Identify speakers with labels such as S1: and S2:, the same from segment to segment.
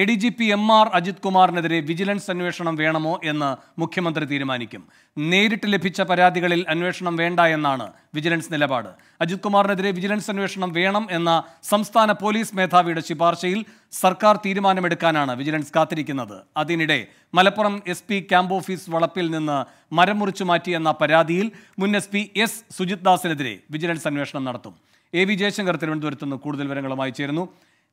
S1: A D G P M R Ajith കുമാറിനെതിരെ vigilance അന്വേഷണം വേണമോ എന്ന് മുഖ്യമന്ത്രി തീരുമാനിക്കും നേരിട്ട് ലഭിച്ച പരാതികളിൽ അന്വേഷണം വേണ്ട എന്നാണ് വിജിലൻസ് നിലപാട് അജിത് കുമാറിനെതിരെ വിജിലൻസ് അന്വേഷണം വേണം എന്ന സംസ്ഥാന പോലീസ് മേധാവിയുടെ ശുപാർശയിൽ സർക്കാർ തീരുമാനമെടുക്കാനാണ് വിജിലൻസ് കാത്തിരിക്കുന്നത് അതിനിടെ Malappuram S P camp office വളപ്പിൽ നിന്ന് മരം മുറിച്ചു മാറ്റിയെന്ന പരാതിയിൽ മുൻ എസ് പി എസ് സുജിത് ദാസിനെതിരെ വിജിലൻസ് അന്വേഷണം നടത്തും എ വി ജയശങ്കർ തിരുവനന്തപുരത്ത് നിന്ന് കൂടുതൽ വിവരങ്ങളുമായി ചേരുന്നു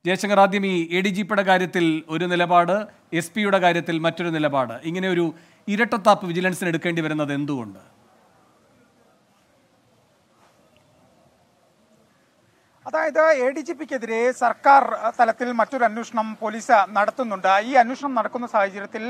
S1: ജയശങ്കർ ആദ്യം ഈ എ ഡി ജി പിയുടെ കാര്യത്തിൽ ഒരു നിലപാട് എസ് പിയുടെ കാര്യത്തിൽ മറ്റൊരു നിലപാട് ഇങ്ങനെ ഒരു ഇരട്ടത്താപ്പ് വിജിലൻസിന് എടുക്കേണ്ടി വരുന്നത് എന്തുകൊണ്ട്
S2: അതായത് എ ഡി ജി പിക്കെതിരെ സർക്കാർ തലത്തിൽ മറ്റൊരു അന്വേഷണം പോലീസ് നടത്തുന്നുണ്ട് ഈ അന്വേഷണം നടക്കുന്ന സാഹചര്യത്തിൽ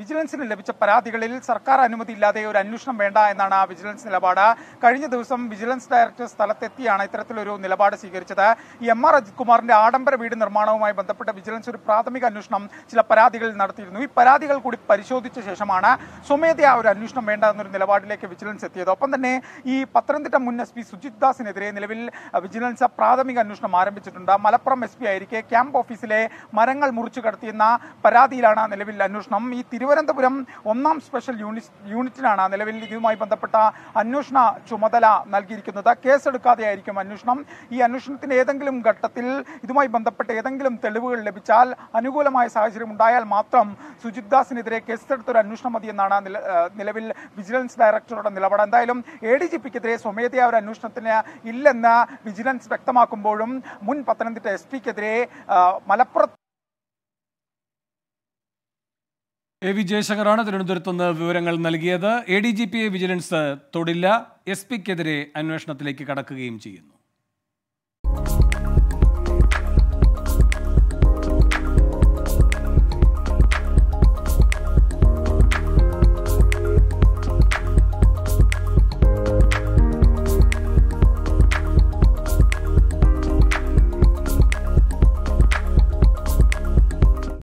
S2: വിജിലൻസിന് ലഭിച്ച പരാതികളിൽ സർക്കാർ അനുമതി ഇല്ലാതെ ഒരു അന്വേഷണം വേണ്ട എന്നാണ് ആ വിജിലൻസ് നിലപാട് കഴിഞ്ഞ ദിവസം വിജിലൻസ് ഡയറക്ടർ സ്ഥലത്തെത്തിയാണ് ഇത്തരത്തിലൊരു നിലപാട് സ്വീകരിച്ചത് ഈ എം ആർ അജിത് കുമാറിന്റെ ആഡംബര വീട് നിർമ്മാണവുമായി ബന്ധപ്പെട്ട് വിജിലൻസ് ഒരു പ്രാഥമിക അന്വേഷണം ചില പരാതികൾ നടത്തിയിരുന്നു ഈ പരാതികൾ കൂടി പരിശോധിച്ച ശേഷമാണ് സ്വമേധയാ ഒരു അന്വേഷണം വേണ്ട എന്നൊരു നിലപാടിലേക്ക് വിജിലൻസ് എത്തിയത് ഒപ്പം തന്നെ ഈ പത്തനംതിട്ട മുൻ എസ് പി സുജിത് ദാസിനെതിരെ നിലവിൽ വിജിലൻസ് പ്രാഥമിക അന്വേഷണം ആരംഭിച്ചിട്ടുണ്ട് മലപ്പുറം എസ് പി ആയിരിക്കെ ക്യാമ്പ് ഓഫീസിലെ മരങ്ങൾ മുറിച്ചു കടത്തിയെന്ന പരാതിയിലാണ് നിലവിൽ അന്വേഷണം ഈ തിരുവനന്തപുരം ഒന്നാം സ്പെഷ്യൽ യൂണിറ്റ് യൂണിറ്റിനാണ് നിലവിൽ ഇതുമായി ബന്ധപ്പെട്ട അന്വേഷണ ചുമതല നൽകിയിരിക്കുന്നത് കേസെടുക്കാതെയായിരിക്കും അന്വേഷണം ഈ അന്വേഷണത്തിന്റെ ഏതെങ്കിലും ഘട്ടത്തിൽ ഇതുമായി ബന്ധപ്പെട്ട ഏതെങ്കിലും തെളിവുകൾ ലഭിച്ചാൽ അനുകൂലമായ സാഹചര്യം ഉണ്ടായാൽ മാത്രം സുജിത് ദാസിനെതിരെ കേസെടുത്തൊരു അന്വേഷണം മതിയെന്നാണ് നിലവിൽ വിജിലൻസ് ഡയറക്ടറുടെ നിലപാട് എന്തായാലും എ ഡി ജി പിക്കെതിരെ സ്വമേധയാ ഒരു അന്വേഷണത്തിന് ഇല്ലെന്ന് വിജിലൻസ് വ്യക്തം വ്യക്തമാക്കുമ്പോഴും മുൻ പത്തനംതിട്ട എസ് പിക്കെതിരെ മലപ്പുറത്ത്
S1: എ വി ജയശങ്കറാണ് തിരുവനന്തപുരത്ത് നിന്ന് വിവരങ്ങൾ നൽകിയത് എ ഡി ജി പിയെ വിജിലൻസ് തൊടില്ല എസ് പിക്കെതിരെ അന്വേഷണത്തിലേക്ക് കടക്കുകയും ചെയ്യുന്നു